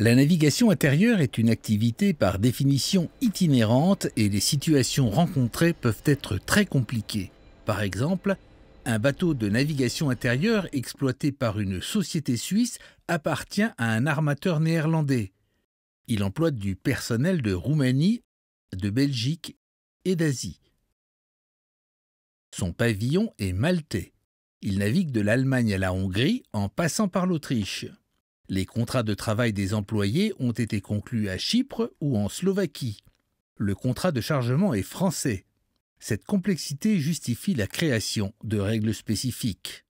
La navigation intérieure est une activité par définition itinérante et les situations rencontrées peuvent être très compliquées. Par exemple, un bateau de navigation intérieure exploité par une société suisse appartient à un armateur néerlandais. Il emploie du personnel de Roumanie, de Belgique et d'Asie. Son pavillon est maltais. Il navigue de l'Allemagne à la Hongrie en passant par l'Autriche. Les contrats de travail des employés ont été conclus à Chypre ou en Slovaquie. Le contrat de chargement est français. Cette complexité justifie la création de règles spécifiques.